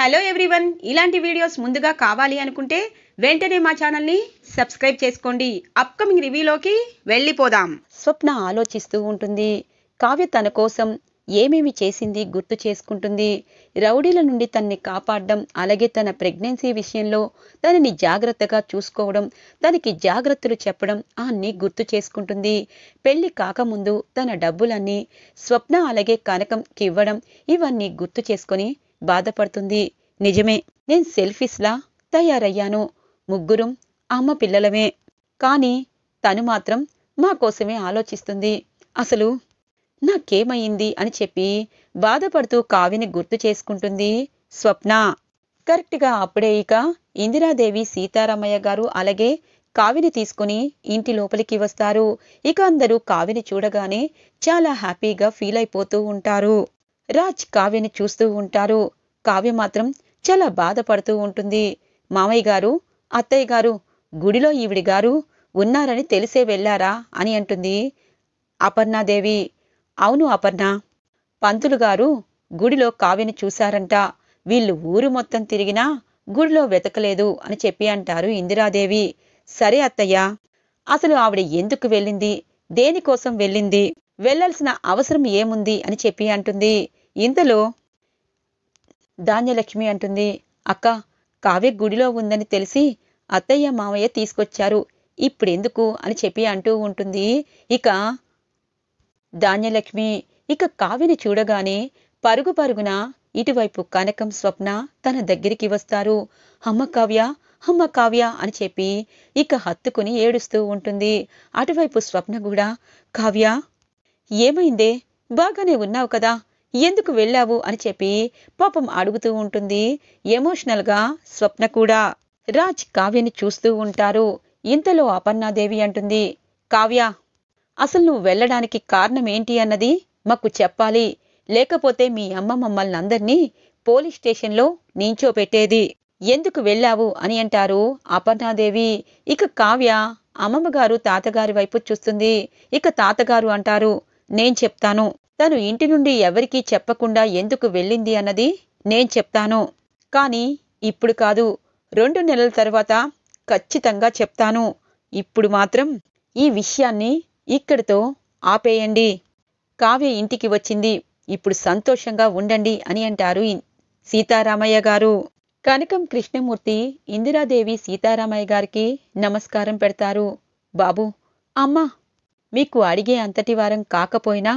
hello everyone ఇలాంటి videos ముందుగా కావాలి అనుకుంటే వెంటనే మా ఛానల్ని సబ్స్క్రైబ్ చేసుకోండి అప్కమింగ్ రివ్యూలోకి వెళ్ళిపోదాం స్వప్న ఆలోచిస్తూ ఉంటుంది కావ్య తన కోసం ఏమేమి చేసింది గుర్తు చేసుకుంటుంది రౌడీల నుండి తన్ని కాపాడడం అలాగే తన ప్రెగ్నెన్సీ విషయంలో తనని జాగ్రత్తగా చూసుకోవడం తనకి జాగ్రత్తలు చెప్పడం అన్నీ గుర్తు చేసుకుంటుంది పెళ్లి కాకముందు తన డబ్బులన్నీ స్వప్న అలాగే కనకంకి ఇవ్వడం ఇవన్నీ గుర్తు చేసుకొని బాధపడుతుంది నిజమే నేను లా తయారయ్యాను ముగ్గురం అమ్మ పిల్లలమే కానీ తను మాత్రం మా కోసమే ఆలోచిస్తుంది అసలు నాకేమయ్యింది అని చెప్పి బాధపడుతూ కావిని గుర్తు చేసుకుంటుంది స్వప్న కరెక్ట్గా అప్పుడే ఇక ఇందిరాదేవి సీతారామయ్య గారు అలాగే కావిని తీసుకుని ఇంటి లోపలికి వస్తారు ఇక అందరూ కావిని చూడగానే చాలా హ్యాపీగా ఫీల్ అయిపోతూ ఉంటారు రాజ్ కావ్యని చూస్తూ ఉంటారు కావ్య మాత్రం చాలా బాధపడుతూ ఉంటుంది మామయ్య గారు అత్తయ్య గారు గుడిలో ఈవిడి గారు ఉన్నారని తెలిసే వెళ్ళారా అని అంటుంది అపర్ణాదేవి అవును అపర్ణ పంతులు గారు గుడిలో కావ్యని చూశారంట వీళ్ళు ఊరు మొత్తం తిరిగినా గుడిలో వెతకలేదు అని చెప్పి అంటారు ఇందిరాదేవి సరే అత్తయ్య అసలు ఆవిడ ఎందుకు వెళ్ళింది దేనికోసం వెళ్ళింది వెళ్లాల్సిన అవసరం ఏముంది అని చెప్పి అంటుంది ఇంతలో ధాన్యలక్ష్మి అంటుంది అక్క కావ్య గుడిలో ఉందని తెలిసి అత్తయ్య మామయ్య తీసుకొచ్చారు ఇప్పుడెందుకు అని చెప్పి అంటూ ఉంటుంది ఇక ధాన్యలక్ష్మి ఇక కావ్యని చూడగానే పరుగు పరుగున ఇటువైపు కనకం స్వప్న తన దగ్గరికి వస్తారు అమ్మ కావ్య అమ్మ కావ్య అని చెప్పి ఇక హత్తుకుని ఏడుస్తూ ఉంటుంది అటువైపు స్వప్న కూడా కావ్య ఏమైందే బాగానే ఉన్నావు కదా ఎందుకు వెళ్ళావు అని చెప్పి పాపం అడుగుతూ ఉంటుంది ఎమోషనల్గా స్వప్న కూడా రాజ్ కావ్యని చూస్తూ ఉంటారు ఇంతలో అపర్ణాదేవి అంటుంది కావ్య అసలు నువ్వు వెళ్ళడానికి కారణం ఏంటి అన్నది మాకు చెప్పాలి లేకపోతే మీ అమ్మ మమ్మల్ని అందరినీ పోలీస్ స్టేషన్లో పెట్టేది ఎందుకు వెళ్ళావు అని అంటారు అపర్ణాదేవి ఇక కావ్య అమ్మమ్మగారు తాతగారి వైపు చూస్తుంది ఇక తాతగారు అంటారు నేను చెప్తాను తను ఇంటి నుండి ఎవరికీ చెప్పకుండా ఎందుకు వెళ్ళింది అన్నది నేను చెప్తాను కానీ ఇప్పుడు కాదు రెండు నెలల తర్వాత ఖచ్చితంగా చెప్తాను ఇప్పుడు మాత్రం ఈ విషయాన్ని ఇక్కడితో ఆపేయండి కావ్య ఇంటికి వచ్చింది ఇప్పుడు సంతోషంగా ఉండండి అని అంటారు సీతారామయ్య గారు కనకం కృష్ణమూర్తి ఇందిరాదేవి సీతారామయ్య గారికి నమస్కారం పెడతారు బాబు అమ్మా మీకు అడిగే అంతటి వారం కాకపోయినా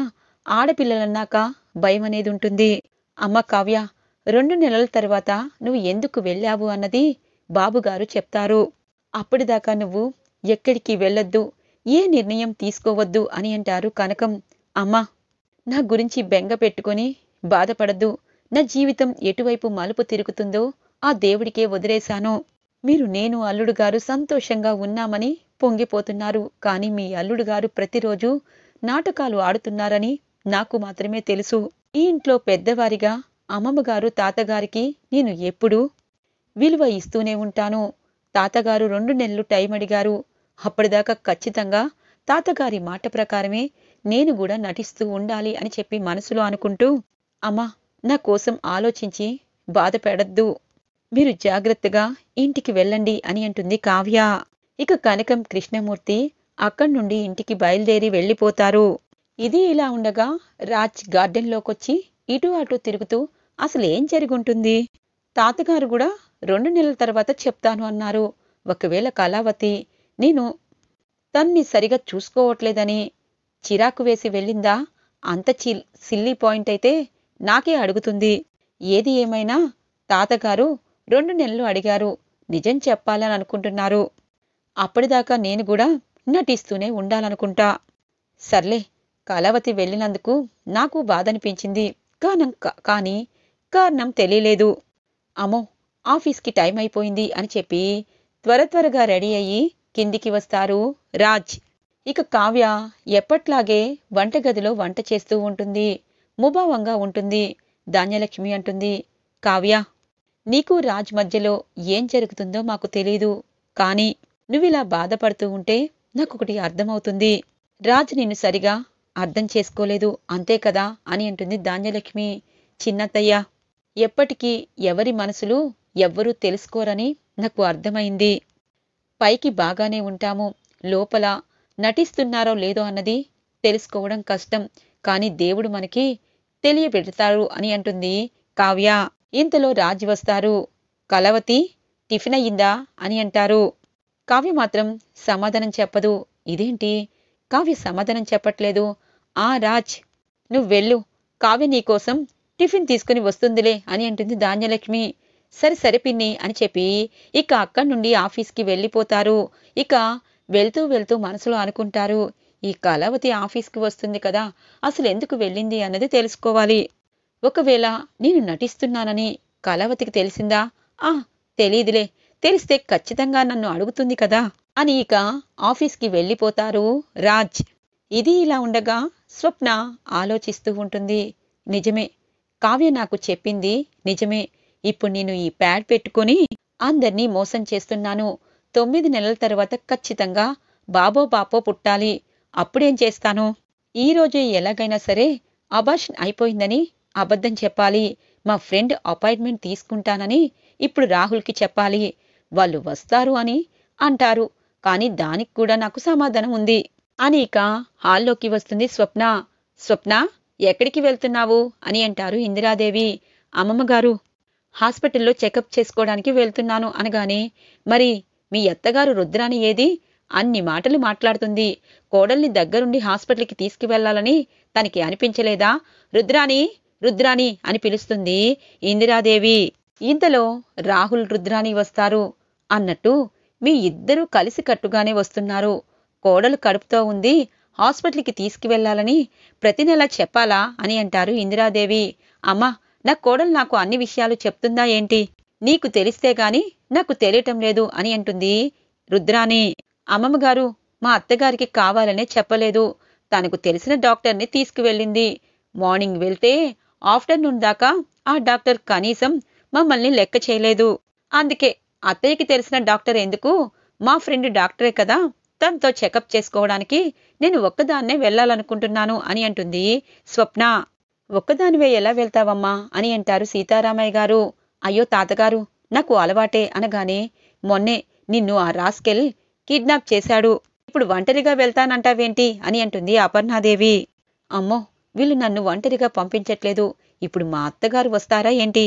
ఆడపిల్లలన్నాక భయం అనేది ఉంటుంది అమ్మ కావ్య రెండు నెలల తర్వాత నువ్వు ఎందుకు వెళ్ళావు అన్నది బాబుగారు చెప్తారు అప్పటిదాకా నువ్వు ఎక్కడికి వెళ్ళొద్దు ఏ నిర్ణయం తీసుకోవద్దు అని అంటారు కనకం అమ్మా నా గురించి బెంగ పెట్టుకొని బాధపడద్దు నా జీవితం ఎటువైపు మలుపు తిరుగుతుందో ఆ దేవుడికే వదిలేశాను మీరు నేను అల్లుడు గారు సంతోషంగా ఉన్నామని పొంగిపోతున్నారు కానీ మీ అల్లుడు గారు ప్రతిరోజు నాటకాలు ఆడుతున్నారని నాకు మాత్రమే తెలుసు ఈ ఇంట్లో పెద్దవారిగా అమ్మమ్మగారు తాతగారికి నేను ఎప్పుడూ విలువ ఇస్తూనే ఉంటాను తాతగారు రెండు నెలలు టైం అడిగారు అప్పటిదాకా ఖచ్చితంగా తాతగారి మాట ప్రకారమే నేను కూడా నటిస్తూ ఉండాలి అని చెప్పి మనసులో అనుకుంటూ అమ్మా నా కోసం ఆలోచించి బాధపడద్దు మీరు జాగ్రత్తగా ఇంటికి వెళ్ళండి అని అంటుంది కావ్య ఇక కనకం కృష్ణమూర్తి అక్కడి నుండి ఇంటికి బయలుదేరి వెళ్ళిపోతారు ఇది ఇలా ఉండగా రాజ్ గార్డెన్లోకొచ్చి ఇటు అటు తిరుగుతూ అసలు ఏం జరుగుంటుంది తాతగారు కూడా రెండు నెలల తర్వాత చెప్తాను అన్నారు ఒకవేళ కళావతి నేను తన్ని సరిగా చూసుకోవట్లేదని చిరాకు వేసి వెళ్ళిందా అంత చి సిల్లీ పాయింట్ అయితే నాకే అడుగుతుంది ఏది ఏమైనా తాతగారు రెండు నెలలు అడిగారు నిజం చెప్పాలని అనుకుంటున్నారు అప్పటిదాకా నేను కూడా నటిస్తూనే ఉండాలనుకుంటా సర్లే కళావతి వెళ్ళినందుకు నాకు బాధనిపించింది కారణం కానీ కారణం తెలియలేదు అమ్మో ఆఫీస్కి టైం అయిపోయింది అని చెప్పి త్వర త్వరగా రెడీ అయ్యి కిందికి వస్తారు రాజ్ ఇక కావ్య ఎప్పట్లాగే వంటగదిలో వంట చేస్తూ ఉంటుంది ముభావంగా ఉంటుంది ధాన్యలక్ష్మి అంటుంది కావ్య నీకు రాజ్ మధ్యలో ఏం జరుగుతుందో మాకు తెలీదు కానీ నువ్విలా బాధపడుతూ ఉంటే నాకొకటి అర్థమవుతుంది రాజ్ నిన్ను సరిగా అర్థం చేసుకోలేదు అంతే కదా అని అంటుంది ధాన్యలక్ష్మి చిన్నత్తయ్య ఎప్పటికీ ఎవరి మనసులు ఎవ్వరూ తెలుసుకోరని నాకు అర్థమైంది పైకి బాగానే ఉంటాము లోపల నటిస్తున్నారో లేదో అన్నది తెలుసుకోవడం కష్టం కానీ దేవుడు మనకి తెలియబెడతారు అని అంటుంది కావ్య ఇంతలో రాజు వస్తారు కలవతి టిఫిన్ అయ్యిందా అని అంటారు కావ్య మాత్రం సమాధానం చెప్పదు ఇదేంటి కావ్య సమాధానం చెప్పట్లేదు ఆ రాజ్ నువ్వు వెళ్ళు కావ్య నీకోసం టిఫిన్ తీసుకుని వస్తుందిలే అని అంటుంది ధాన్యలక్ష్మి సరే సరే పిన్ని అని చెప్పి ఇక అక్కడి నుండి ఆఫీస్కి వెళ్ళిపోతారు ఇక వెళ్తూ వెళ్తూ మనసులో అనుకుంటారు ఈ కళావతి ఆఫీస్కి వస్తుంది కదా అసలు ఎందుకు వెళ్ళింది అన్నది తెలుసుకోవాలి ఒకవేళ నేను నటిస్తున్నానని కళావతికి తెలిసిందా ఆ తెలియదులే తెలిస్తే ఖచ్చితంగా నన్ను అడుగుతుంది కదా అని ఇక ఆఫీస్కి వెళ్ళిపోతారు రాజ్ ఇది ఇలా ఉండగా స్వప్న ఆలోచిస్తూ ఉంటుంది నిజమే కావ్య నాకు చెప్పింది నిజమే ఇప్పుడు నేను ఈ ప్యాడ్ పెట్టుకొని అందరినీ మోసం చేస్తున్నాను తొమ్మిది నెలల తర్వాత ఖచ్చితంగా బాబో బాపో పుట్టాలి అప్పుడేం చేస్తాను రోజే ఎలాగైనా సరే అబార్షన్ అయిపోయిందని అబద్ధం చెప్పాలి మా ఫ్రెండ్ అపాయింట్మెంట్ తీసుకుంటానని ఇప్పుడు రాహుల్కి చెప్పాలి వాళ్ళు వస్తారు అని అంటారు కానీ దానికి కూడా నాకు సమాధానం ఉంది అని ఇక హాల్లోకి వస్తుంది స్వప్న స్వప్న ఎక్కడికి వెళ్తున్నావు అని అంటారు ఇందిరాదేవి అమ్మమ్మ గారు హాస్పిటల్లో చెకప్ చేసుకోవడానికి వెళ్తున్నాను అనగానే మరి మీ అత్తగారు రుద్రాని ఏది అన్ని మాటలు మాట్లాడుతుంది కోడల్ని దగ్గరుండి హాస్పిటల్కి తీసుకువెళ్లాలని తనకి అనిపించలేదా రుద్రాని రుద్రాని అని పిలుస్తుంది ఇందిరాదేవి ఇంతలో రాహుల్ రుద్రాని వస్తారు అన్నట్టు మీ ఇద్దరూ కలిసి కట్టుగానే వస్తున్నారు కోడలు కడుపుతో ఉంది హాస్పిటల్కి తీసుకువెళ్లాలని ప్రతి నెల చెప్పాలా అని అంటారు ఇందిరాదేవి అమ్మా నా కోడలు నాకు అన్ని విషయాలు చెప్తుందా ఏంటి నీకు తెలిస్తే గాని నాకు తెలియటం లేదు అని అంటుంది రుద్రాణి అమ్మమ్మగారు మా అత్తగారికి కావాలనే చెప్పలేదు తనకు తెలిసిన డాక్టర్ని తీసుకువెళ్ళింది మార్నింగ్ వెళ్తే ఆఫ్టర్నూన్ దాకా ఆ డాక్టర్ కనీసం మమ్మల్ని లెక్క చేయలేదు అందుకే అత్తయ్యకి తెలిసిన డాక్టర్ ఎందుకు మా ఫ్రెండ్ డాక్టరే కదా తనతో చెకప్ చేసుకోవడానికి నేను ఒక్కదాన్నే వెళ్ళాలనుకుంటున్నాను అని అంటుంది స్వప్న ఒక్కదానివే ఎలా వెళ్తావమ్మా అని అంటారు సీతారామయ్య గారు అయ్యో తాతగారు నాకు అలవాటే అనగానే మొన్నే నిన్ను ఆ రాస్కెల్ కిడ్నాప్ చేశాడు ఇప్పుడు ఒంటరిగా వెళ్తానంటావేంటి అని అంటుంది అపర్ణాదేవి అమ్మో వీళ్ళు నన్ను ఒంటరిగా పంపించట్లేదు ఇప్పుడు మా అత్తగారు వస్తారా ఏంటి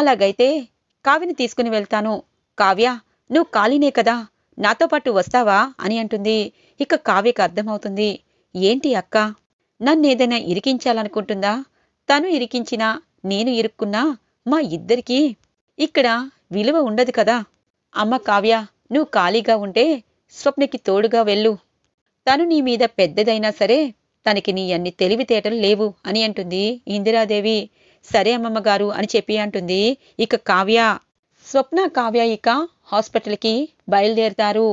అలాగైతే కావిని తీసుకుని వెళ్తాను కావ్య నువ్వు ఖాళీనే కదా నాతో పాటు వస్తావా అని అంటుంది ఇక కావ్యకు అర్థమవుతుంది ఏంటి అక్క నన్నేదైనా ఇరికించాలనుకుంటుందా తను ఇరికించినా నేను ఇరుక్కున్నా మా ఇద్దరికీ ఇక్కడ విలువ ఉండదు కదా అమ్మ కావ్య నువ్వు ఖాళీగా ఉంటే స్వప్నకి తోడుగా వెళ్ళు తను నీ మీద పెద్దదైనా సరే తనకి నీ అన్ని తెలివితేటలు లేవు అని అంటుంది ఇందిరాదేవి సరే అమ్మమ్మగారు అని చెప్పి అంటుంది ఇక కావ్య స్వప్న కావ్యాయిక హాస్పిటల్కి బయలుదేరుతారు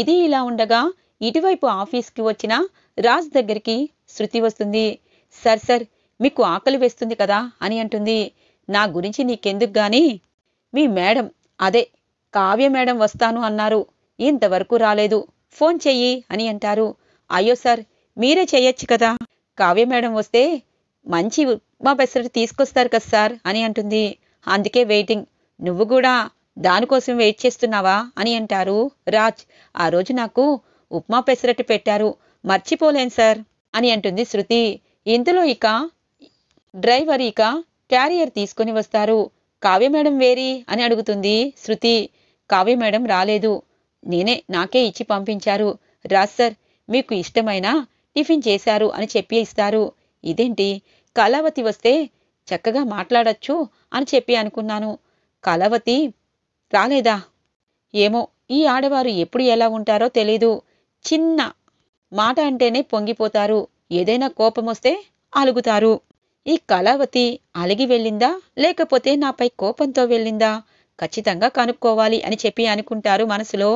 ఇది ఇలా ఉండగా ఇటువైపు ఆఫీస్కి వచ్చిన రాజ్ దగ్గరికి శృతి వస్తుంది సర్ సార్ మీకు ఆకలి వేస్తుంది కదా అని అంటుంది నా గురించి నీకెందుకు గాని మీ మేడం అదే కావ్య మేడం వస్తాను అన్నారు ఇంతవరకు రాలేదు ఫోన్ చెయ్యి అని అంటారు అయ్యో సార్ మీరే చేయొచ్చు కదా కావ్య మేడం వస్తే మంచి మా పెసరట్టు తీసుకొస్తారు కదా సార్ అని అంటుంది అందుకే వెయిటింగ్ నువ్వు కూడా దానికోసం వెయిట్ చేస్తున్నావా అని అంటారు రాజ్ ఆ రోజు నాకు ఉప్మా పెసరట్టు పెట్టారు మర్చిపోలేను సార్ అని అంటుంది శృతి ఇందులో ఇక డ్రైవర్ ఇక క్యారియర్ తీసుకొని వస్తారు కావ్య మేడం వేరి అని అడుగుతుంది శృతి కావ్య మేడం రాలేదు నేనే నాకే ఇచ్చి పంపించారు రాజ్ సార్ మీకు ఇష్టమైన టిఫిన్ చేశారు అని చెప్పి ఇస్తారు ఇదేంటి కళావతి వస్తే చక్కగా మాట్లాడచ్చు అని చెప్పి అనుకున్నాను కలవతి రాలేదా ఏమో ఈ ఆడవారు ఎప్పుడు ఎలా ఉంటారో తెలీదు చిన్న మాట అంటేనే పొంగిపోతారు ఏదైనా కోపమొస్తే అలుగుతారు ఈ కళావతి అలిగి వెళ్ళిందా లేకపోతే నాపై కోపంతో వెళ్ళిందా ఖచ్చితంగా కనుక్కోవాలి అని చెప్పి అనుకుంటారు మనసులో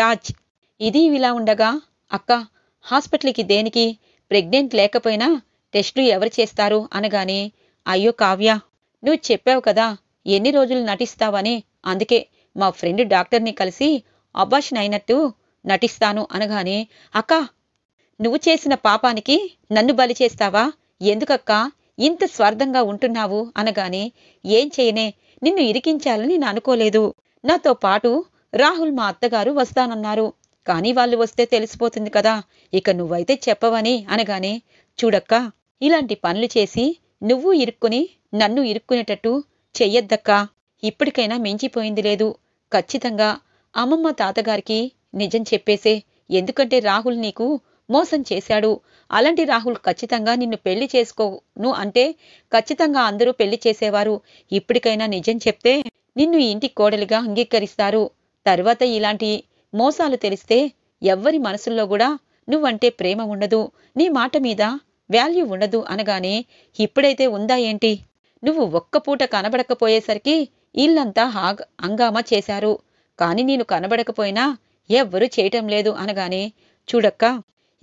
రాజ్ ఇది ఇలా ఉండగా అక్క హాస్పిటల్కి దేనికి ప్రెగ్నెంట్ లేకపోయినా టెస్టులు ఎవరు చేస్తారు అనగానే అయ్యో కావ్య నువ్వు చెప్పావు కదా ఎన్ని రోజులు నటిస్తావని అందుకే మా ఫ్రెండ్ డాక్టర్ని కలిసి అబ్బాషన్ అయినట్టు నటిస్తాను అనగానే అక్క నువ్వు చేసిన పాపానికి నన్ను బలి చేస్తావా ఎందుకక్క ఇంత స్వార్థంగా ఉంటున్నావు అనగానే ఏం చేయనే నిన్ను ఇరికించాలని నేను అనుకోలేదు నాతో పాటు రాహుల్ మా అత్తగారు వస్తానన్నారు కానీ వాళ్ళు వస్తే తెలిసిపోతుంది కదా ఇక నువ్వైతే చెప్పవని అనగానే చూడక్క ఇలాంటి పనులు చేసి నువ్వు ఇరుక్కుని నన్ను ఇరుక్కునేటట్టు చెయ్యొద్దక్కా ఇప్పటికైనా మించిపోయింది లేదు ఖచ్చితంగా అమ్మమ్మ తాతగారికి నిజం చెప్పేసే ఎందుకంటే రాహుల్ నీకు మోసం చేశాడు అలాంటి రాహుల్ ఖచ్చితంగా నిన్ను పెళ్లి చేసుకోను అంటే ఖచ్చితంగా అందరూ పెళ్లి చేసేవారు ఇప్పటికైనా నిజం చెప్తే నిన్ను ఇంటి కోడలిగా అంగీకరిస్తారు తర్వాత ఇలాంటి మోసాలు తెలిస్తే ఎవ్వరి మనసుల్లో కూడా నువ్వంటే ప్రేమ ఉండదు నీ మాట మీద వాల్యూ ఉండదు అనగానే ఇప్పుడైతే ఉందా ఏంటి నువ్వు ఒక్క పూట కనబడకపోయేసరికి ఇల్లంతా హాగ్ హంగామా చేశారు కాని నేను కనబడకపోయినా ఎవ్వరూ చేయటం లేదు అనగానే చూడక్క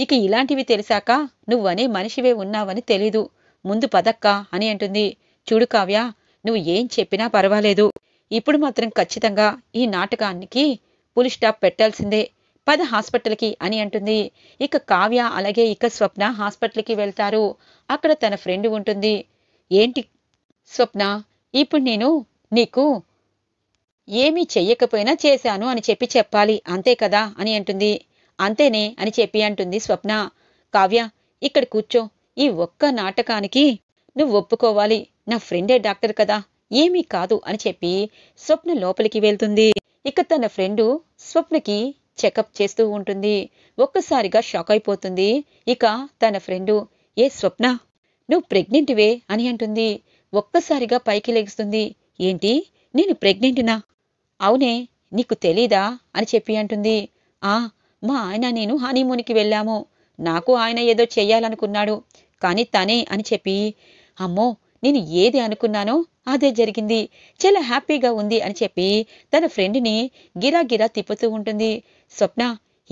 ఇక ఇలాంటివి తెలిసాక నువ్వనే మనిషివే ఉన్నావని తెలీదు ముందు పదక్క అని అంటుంది చూడు కావ్య నువ్వు ఏం చెప్పినా పర్వాలేదు ఇప్పుడు మాత్రం ఖచ్చితంగా ఈ నాటకానికి పులి స్టాప్ పెట్టాల్సిందే పద హాస్పిటల్కి అని అంటుంది ఇక కావ్య అలాగే ఇక స్వప్న హాస్పిటల్కి వెళ్తారు అక్కడ తన ఫ్రెండ్ ఉంటుంది ఏంటి స్వప్న ఇప్పుడు నేను నీకు ఏమీ చెయ్యకపోయినా చేశాను అని చెప్పి చెప్పాలి అంతే కదా అని అంటుంది అంతేనే అని చెప్పి అంటుంది స్వప్న కావ్య ఇక్కడ కూర్చో ఈ ఒక్క నాటకానికి నువ్వు ఒప్పుకోవాలి నా ఫ్రెండే డాక్టర్ కదా ఏమీ కాదు అని చెప్పి స్వప్న లోపలికి వెళ్తుంది ఇక తన ఫ్రెండు స్వప్నకి చెకప్ చేస్తూ ఉంటుంది ఒక్కసారిగా షాక్ అయిపోతుంది ఇక తన ఫ్రెండు ఏ స్వప్న నువ్వు ప్రెగ్నెంట్వే అని అంటుంది ఒక్కసారిగా పైకి లెగుస్తుంది ఏంటి నేను ప్రెగ్నెంట్నా అవునే నీకు తెలీదా అని చెప్పి అంటుంది ఆ మా ఆయన నేను హానీమూనికి వెళ్ళాము నాకు ఆయన ఏదో చేయాలనుకున్నాడు కానీ తనే అని చెప్పి అమ్మో నేను ఏది అనుకున్నానో అదే జరిగింది చాలా హ్యాపీగా ఉంది అని చెప్పి తన ఫ్రెండ్ని గిరాగిరా తిప్పుతూ ఉంటుంది స్వప్న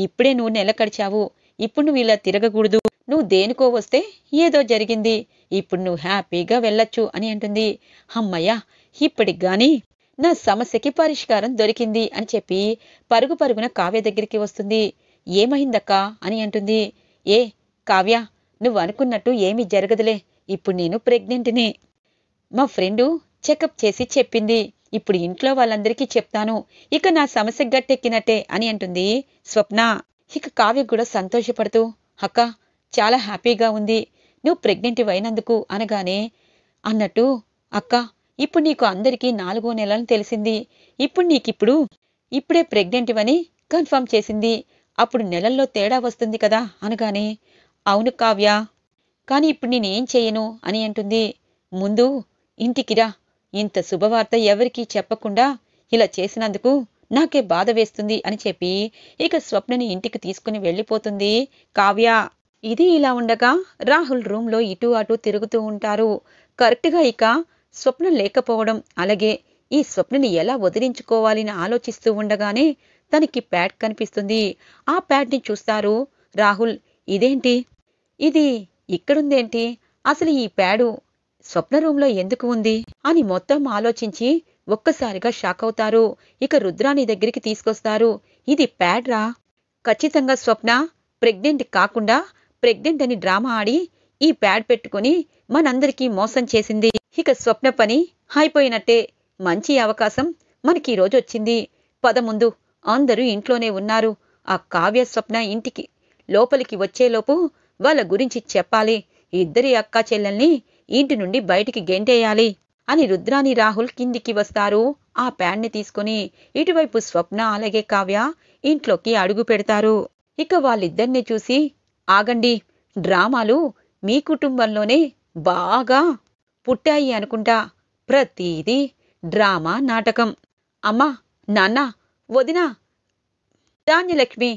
ఇప్పుడే నువ్వు నెల కడిచావు ఇప్పుడు నువ్వు ఇలా తిరగకూడదు నువ్వు దేనికో వస్తే ఏదో జరిగింది ఇప్పుడు నువ్వు హ్యాపీగా వెళ్ళొచ్చు అని అంటుంది అమ్మయ్య ఇప్పటికి కానీ నా సమస్యకి పరిష్కారం దొరికింది అని చెప్పి పరుగు పరుగున కావ్య దగ్గరికి వస్తుంది ఏమైందక్క అని అంటుంది ఏ కావ్య నువ్వు అనుకున్నట్టు ఏమీ జరగదులే ఇప్పుడు నేను ప్రెగ్నెంట్ని మా ఫ్రెండు చెకప్ చేసి చెప్పింది ఇప్పుడు ఇంట్లో వాళ్ళందరికీ చెప్తాను ఇక నా సమస్య గట్టెక్కినట్టే అని అంటుంది స్వప్న ఇక కావ్య కూడా సంతోషపడుతూ అక్క చాలా హ్యాపీగా ఉంది నువ్వు ప్రెగ్నెంట్ అయినందుకు అనగానే అన్నట్టు అక్క ఇప్పుడు నీకు అందరికీ నాలుగో నెలలు తెలిసింది ఇప్పుడు నీకిప్పుడు ఇప్పుడే ప్రెగ్నెంట్ అని కన్ఫర్మ్ చేసింది అప్పుడు నెలల్లో తేడా వస్తుంది కదా అనగానే అవును కావ్య కానీ ఇప్పుడు నేనేం చేయను అని అంటుంది ముందు ఇంటికిరా ఇంత శుభవార్త ఎవరికీ చెప్పకుండా ఇలా చేసినందుకు నాకే బాధ వేస్తుంది అని చెప్పి ఇక స్వప్నని ఇంటికి తీసుకుని వెళ్ళిపోతుంది కావ్య ఇది ఇలా ఉండగా రాహుల్ రూమ్లో ఇటు అటు తిరుగుతూ ఉంటారు కరెక్ట్గా ఇక స్వప్న లేకపోవడం అలాగే ఈ స్వప్నని ఎలా వదిలించుకోవాలని ఆలోచిస్తూ ఉండగానే తనకి ప్యాడ్ కనిపిస్తుంది ఆ ప్యాడ్ని చూస్తారు రాహుల్ ఇదేంటి ఇది ఇక్కడుందేంటి అసలు ఈ ప్యాడు స్వప్న రూమ్లో ఎందుకు ఉంది అని మొత్తం ఆలోచించి ఒక్కసారిగా షాక్ అవుతారు ఇక రుద్రాని దగ్గరికి తీసుకొస్తారు ఇది ప్యాడ్రా ఖచ్చితంగా స్వప్న ప్రెగ్నెంట్ కాకుండా ప్రెగ్నెంట్ అని డ్రామా ఆడి ఈ ప్యాడ్ పెట్టుకుని మనందరికీ మోసం చేసింది ఇక స్వప్న పని అయిపోయినట్టే మంచి అవకాశం మనకి ఈరోజు వచ్చింది పదముందు అందరూ ఇంట్లోనే ఉన్నారు ఆ కావ్య స్వప్న ఇంటికి లోపలికి వచ్చేలోపు వాళ్ళ గురించి చెప్పాలి ఇద్దరి అక్కా చెల్లెల్ని ఇంటి నుండి బయటికి గెంటేయాలి అని రుద్రాని రాహుల్ కిందికి వస్తారు ఆ ప్యాడ్ని తీసుకుని ఇటువైపు స్వప్న అలాగే కావ్య ఇంట్లోకి అడుగు పెడతారు ఇక వాళ్ళిద్దరిని చూసి ఆగండి డ్రామాలు మీ కుటుంబంలోనే బాగా పుట్టాయి అనుకుంటా ప్రతీది డ్రామా నాటకం అమ్మా నాన్న వదినా ధాన్యలక్ష్మి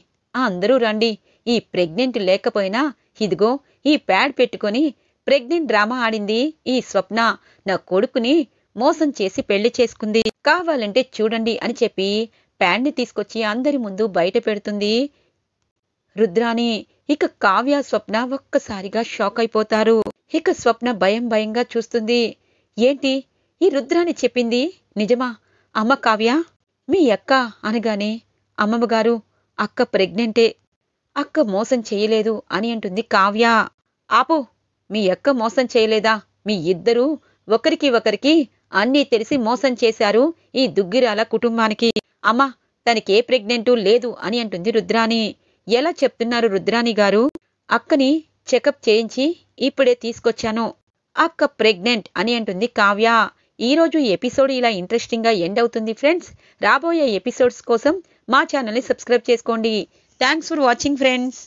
అందరూ రండి ఈ ప్రెగ్నెంట్ లేకపోయినా ఇదిగో ఈ ప్యాడ్ పెట్టుకొని ప్రెగ్నెంట్ డ్రామా ఆడింది ఈ స్వప్న నా కొడుకుని మోసం చేసి పెళ్లి చేసుకుంది కావాలంటే చూడండి అని చెప్పి ప్యాడ్ని తీసుకొచ్చి అందరి ముందు బయట పెడుతుంది రుద్రాని ఇక కావ్య స్వప్న ఒక్కసారిగా షాక్ అయిపోతారు ఇక స్వప్న భయం భయంగా చూస్తుంది ఏంటి ఈ రుద్రాని చెప్పింది నిజమా అమ్మ కావ్య మీ అక్క అనగానే అమ్మమ్మగారు అక్క ప్రెగ్నెంటే అక్క మోసం చేయలేదు అని అంటుంది కావ్య ఆపు మీ అక్క మోసం చేయలేదా మీ ఇద్దరూ ఒకరికి ఒకరికి అన్నీ తెలిసి మోసం చేశారు ఈ దుగ్గిరాల కుటుంబానికి అమ్మ తనకే ప్రెగ్నెంటు లేదు అని అంటుంది రుద్రాని ఎలా చెప్తున్నారు రుద్రాణి గారు అక్కని చెకప్ చేయించి ఇప్పుడే తీసుకొచ్చాను అక్క ప్రెగ్నెంట్ అని అంటుంది కావ్య ఈరోజు ఎపిసోడ్ ఇలా ఇంట్రెస్టింగ్గా ఎండ్ అవుతుంది ఫ్రెండ్స్ రాబోయే ఎపిసోడ్స్ కోసం మా ఛానల్ని సబ్స్క్రైబ్ చేసుకోండి థ్యాంక్స్ ఫర్ వాచింగ్ ఫ్రెండ్స్